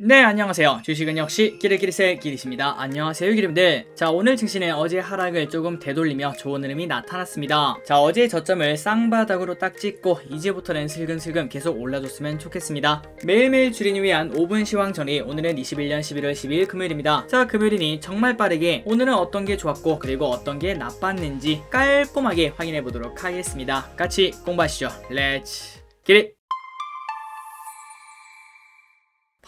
네 안녕하세요 주식은 역시 끼리끼리새 끼리십니다 안녕하세요 기림들 자 오늘 증시는 어제 하락을 조금 되돌리며 좋은 흐름이 나타났습니다 자 어제 저점을 쌍바닥으로 딱 찍고 이제부터는 슬금슬금 계속 올라줬으면 좋겠습니다 매일매일 줄이니 위한 5분 시황 전이 오늘은 21년 11월 12일 금요일입니다 자 금요일이니 정말 빠르게 오늘은 어떤 게 좋았고 그리고 어떤 게 나빴는지 깔끔하게 확인해 보도록 하겠습니다 같이 공부하시죠 렛츠 기릿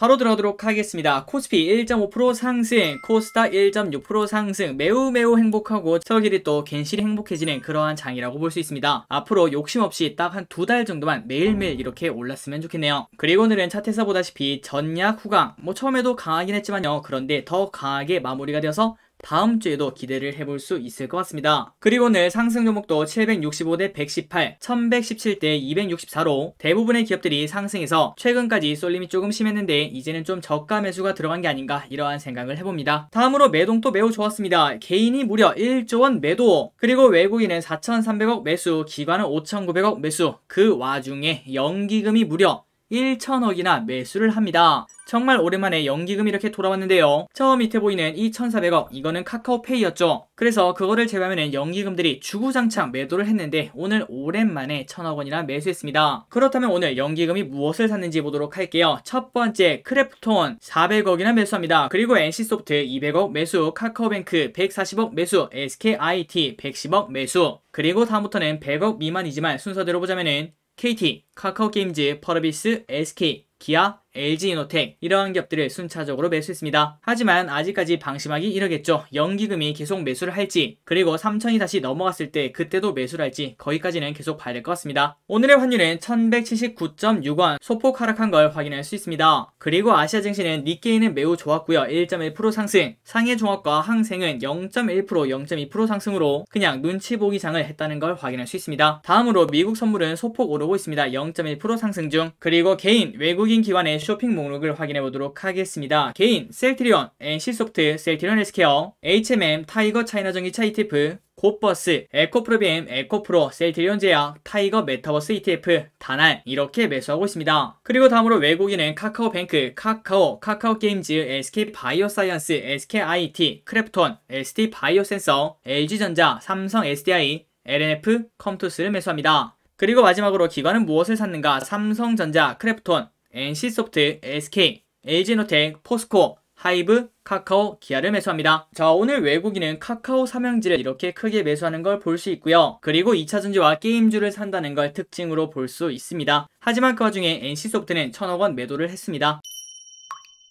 바로 들어가도록 하겠습니다. 코스피 1.5% 상승, 코스타1.6% 상승 매우 매우 행복하고 저길이 또 괜시리 행복해지는 그러한 장이라고 볼 수 있습니다. 앞으로 욕심 없이 딱 한 두 달 정도만 매일매일 이렇게 올랐으면 좋겠네요. 그리고 오늘은 차트에서 보다시피 전약 후강 뭐 처음에도 강하긴 했지만요. 그런데 더 강하게 마무리가 되어서 다음 주에도 기대를 해볼 수 있을 것 같습니다. 그리고 오늘 상승 종목도 765대 118, 1117대 264로 대부분의 기업들이 상승해서 최근까지 쏠림이 조금 심했는데 이제는 좀 저가 매수가 들어간 게 아닌가 이러한 생각을 해봅니다. 다음으로 매동도 매우 좋았습니다. 개인이 무려 1조 원 매도, 그리고 외국인은 4,300억 매수, 기관은 5,900억 매수. 그 와중에 연기금이 무려 1천억이나 매수를 합니다. 정말 오랜만에 연기금이 렇게 돌아왔는데요. 처음 밑에 보이는 2,400억 이거는 카카오페이였죠. 그래서 그거를 제외하면 연기금들이 주구장창 매도를 했는데 오늘 오랜만에 1,000억 원이나 매수했습니다. 그렇다면 오늘 연기금이 무엇을 샀는지 보도록 할게요. 첫 번째 크래프톤 400억이나 매수합니다. 그리고 NC소프트 200억 매수, 카카오뱅크 140억 매수, SKIT 110억 매수. 그리고 다음부터는 100억 미만이지만 순서대로 보자면은 KT, 카카오게임즈, 파라비스, SK, 기아, LG이노텍 이러한 기업들을 순차적으로 매수했습니다. 하지만 아직까지 방심하기 이러겠죠. 연기금이 계속 매수를 할지 그리고 3천이 다시 넘어갔을 때 그때도 매수를 할지 거기까지는 계속 봐야 될 것 같습니다. 오늘의 환율은 1179.6원 소폭 하락한 걸 확인할 수 있습니다. 그리고 아시아 증시는 니케이는 매우 좋았고요. 1.1% 상승 상해 종합과 항생은 0.1% 0.2% 상승으로 그냥 눈치 보기 장을 했다는 걸 확인할 수 있습니다. 다음으로 미국 선물은 소폭 오르고 있습니다. 0.1% 상승 중 그리고 개인 외국인 외국인 기관의 쇼핑 목록을 확인해 보도록 하겠습니다. 개인, 셀트리온, NC소프트, 셀트리온 헬스케어, HMM, 타이거 차이나전기차 ETF, 곱버스, 에코프로비엠, 에코프로, 셀트리온 제약, 타이거 메타버스 ETF, 단알 이렇게 매수하고 있습니다. 그리고 다음으로 외국인은 카카오뱅크, 카카오, 카카오게임즈, SK바이오사이언스, SKIT, 크래프톤, ST바이오센서, LG전자, 삼성 SDI, LNF, 컴투스를 매수합니다. 그리고 마지막으로 기관은 무엇을 샀는가? 삼성전자, 크래프톤, NC소프트, SK, LG노텍, 포스코, 하이브, 카카오, 기아를 매수합니다. 자 오늘 외국인은 카카오 삼형지를 이렇게 크게 매수하는 걸 볼 수 있고요. 그리고 2차전지와 게임주를 산다는 걸 특징으로 볼 수 있습니다. 하지만 그 와중에 NC소프트는 천억원 매도를 했습니다.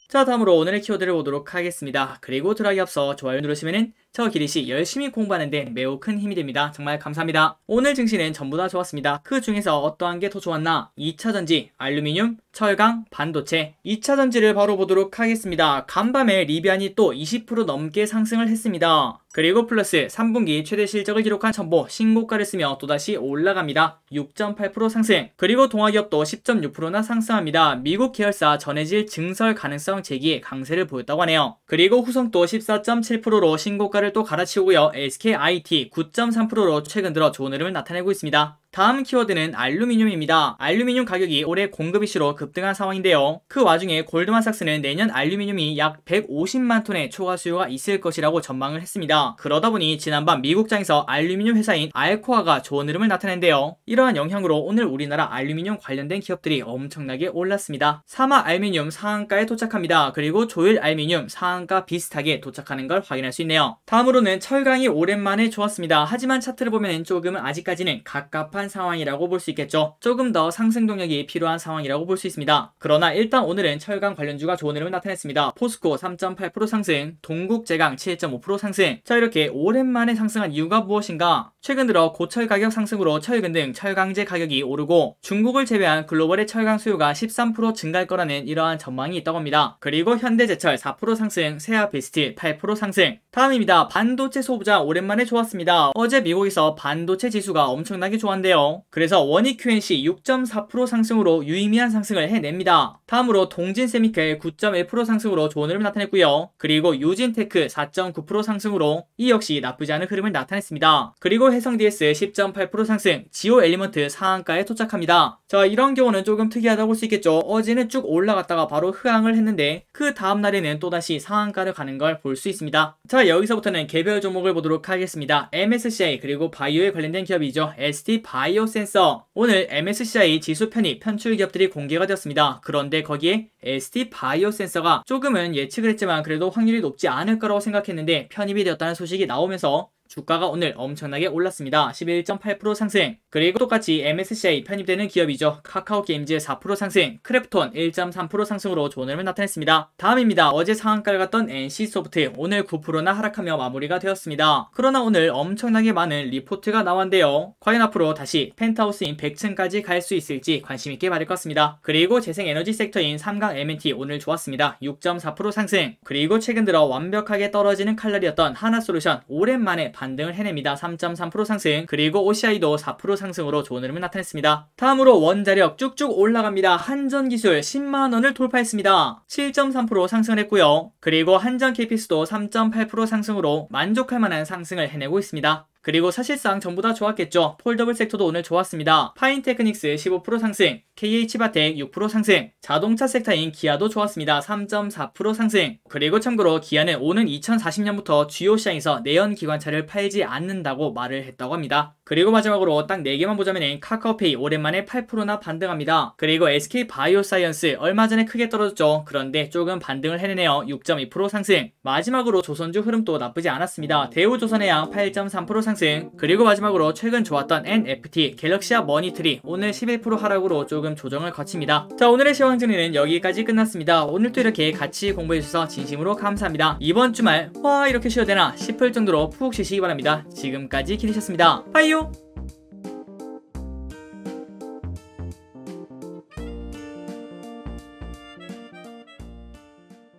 자 다음으로 오늘의 키워드를 보도록 하겠습니다. 그리고 드라이 기 앞서 좋아요 누르시면은 저 기리씨 열심히 공부하는데 매우 큰 힘이 됩니다. 정말 감사합니다. 오늘 증시는 전부 다 좋았습니다. 그 중에서 어떠한 게 더 좋았나? 2차전지, 알루미늄, 철강, 반도체, 2차 전지를 바로 보도록 하겠습니다. 간밤에 리비안이 또 20% 넘게 상승을 했습니다. 그리고 플러스 3분기 최대 실적을 기록한 첨보 신고가를 쓰며 또다시 올라갑니다. 6.8% 상승 그리고 동화기업도 10.6%나 상승합니다. 미국 계열사 전해질 증설 가능성 제기 강세를 보였다고 하네요. 그리고 후성도 14.7%로 신고가를 또 갈아치우고요. SKIT 9.3%로 최근 들어 좋은 흐름을 나타내고 있습니다. 다음 키워드는 알루미늄입니다. 알루미늄 가격이 올해 공급 이슈로 급등한 상황인데요. 그 와중에 골드만삭스는 내년 알루미늄이 약 150만 톤의 초과 수요가 있을 것이라고 전망을 했습니다. 그러다 보니 지난밤 미국장에서 알루미늄 회사인 알코아가 좋은 흐름을 나타낸대요 이러한 영향으로 오늘 우리나라 알루미늄 관련된 기업들이 엄청나게 올랐습니다. 사마 알루미늄 상한가에 도착합니다. 그리고 조일 알루미늄 상한가 비슷하게 도착하는 걸 확인할 수 있네요. 다음으로는 철강이 오랜만에 좋았습니다. 하지만 차트를 보면 조금은 아직까지는 갑갑한 급한 상황이라고 볼 수 있겠죠. 조금 더 상승 동력이 필요한 상황이라고 볼 수 있습니다. 그러나 일단 오늘은 철강 관련주가 좋은 흐름을 나타냈습니다. 포스코 3.8% 상승, 동국제강 7.5% 상승. 자 이렇게 오랜만에 상승한 이유가 무엇인가? 최근 들어 고철 가격 상승으로 철근 등 철강제 가격이 오르고 중국을 제외한 글로벌의 철강 수요가 13% 증가할 거라는 이러한 전망이 있다고 합니다. 그리고 현대제철 4% 상승, 세아베스트8% 상승. 다음입니다. 반도체 소부자 오랜만에 좋았습니다. 어제 미국에서 반도체 지수가 엄청나게 좋았는데요. 그래서 원익 QNC 6.4% 상승으로 유의미한 상승을 해냅니다. 다음으로 동진세미켈 9.1% 상승으로 좋은 흐름 나타냈고요. 그리고 유진테크 4.9% 상승으로 이 역시 나쁘지 않은 흐름을 나타냈습니다. 그리고 해상 DS의 10.8% 상승, 지오 엘리먼트 상한가에 도착합니다. 자 이런 경우는 조금 특이하다고 볼 수 있겠죠. 어제는 쭉 올라갔다가 바로 흐항을 했는데 그 다음날에는 또다시 상한가를 가는 걸 볼 수 있습니다. 자 여기서부터는 개별 종목을 보도록 하겠습니다. MSCI 그리고 바이오에 관련된 기업이죠. ST 바이오 센서 오늘 MSCI 지수 편입 편출 기업들이 공개가 되었습니다. 그런데 거기에 ST 바이오 센서가 조금은 예측을 했지만 그래도 확률이 높지 않을 거라고 생각했는데 편입이 되었다는 소식이 나오면서 주가가 오늘 엄청나게 올랐습니다. 11.8% 상승. 그리고 똑같이 MSCI 편입되는 기업이죠. 카카오게임즈의 4% 상승, 크래프톤 1.3% 상승으로 존엄을 나타냈습니다. 다음입니다. 어제 상한가를 갔던 NC소프트 오늘 9%나 하락하며 마무리가 되었습니다. 그러나 오늘 엄청나게 많은 리포트가 나왔는데요. 과연 앞으로 다시 펜트하우스인 100층까지 갈 수 있을지 관심 있게 받을 것 같습니다. 그리고 재생에너지 섹터인 삼강 M&T n 오늘 좋았습니다. 6.4% 상승. 그리고 최근 들어 완벽하게 떨어지는 칼날이었던 하나솔루션 오랜만에 반등을 해냅니다. 3.3% 상승 그리고 OCI도 4% 상승으로 좋은 흐름을 나타냈습니다. 다음으로 원자력 쭉쭉 올라갑니다. 한전기술 10만원을 돌파했습니다. 7.3% 상승을 했고요. 그리고 한전 KPS도 3.8% 상승으로 만족할 만한 상승을 해내고 있습니다. 그리고 사실상 전부 다 좋았겠죠. 폴더블 섹터도 오늘 좋았습니다. 파인테크닉스 15% 상승, KH바텍 6% 상승, 자동차 섹터인 기아도 좋았습니다. 3.4% 상승. 그리고 참고로 기아는 오는 2040년부터 주요 시장에서 내연 기관차를 팔지 않는다고 말을 했다고 합니다. 그리고 마지막으로 딱 4개만 보자면 카카오페이 오랜만에 8%나 반등합니다. 그리고 SK 바이오사이언스 얼마 전에 크게 떨어졌죠. 그런데 조금 반등을 해내네요. 6.2% 상승. 마지막으로 조선주 흐름도 나쁘지 않았습니다. 대우조선의양 8.3% 상승. 그리고 마지막으로 최근 좋았던 NFT 갤럭시아 머니트리 오늘 11% 하락으로 조금 조금 조정을 거칩니다. 자 오늘의 시황전에는 여기까지 끝났습니다. 오늘도 이렇게 같이 공부해주셔서 진심으로 감사합니다. 이번 주말 와 이렇게 쉬어야 되나 싶을 정도로 푹 쉬시기 바랍니다. 지금까지 키리셨습니다. 빠이요!